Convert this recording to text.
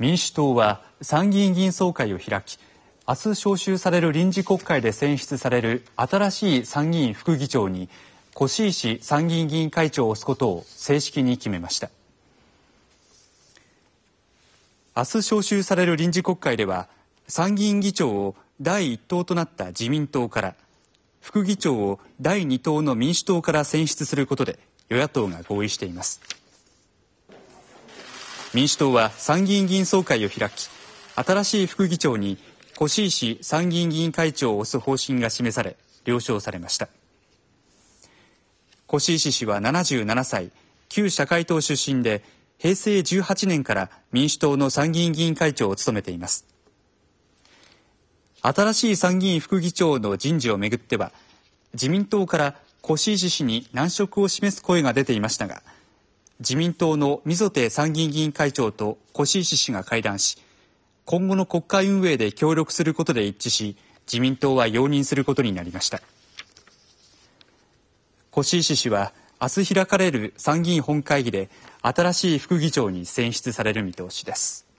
民主党は参議院議員総会を開き明日召集される臨時国会で選出される新しい参議院副議長に越石参議院議員会長を推すことを正式に決めました明日召集される臨時国会では参議院議長を第1党となった自民党から副議長を第2党の民主党から選出することで与野党が合意しています。民主党は参議院議員総会を開き新しい副議長に越石参議院議員会長を推す方針が示され了承されました越石氏は77歳旧社会党出身で平成18年から民主党の参議院議員会長を務めています新しい参議院副議長の人事をめぐっては自民党から越石氏に難色を示す声が出ていましたが自民党の溝手参議院議員会長と越石氏が会談し今後の国会運営で協力することで一致し自民党は容認することになりました越石氏は明日開かれる参議院本会議で新しい副議長に選出される見通しです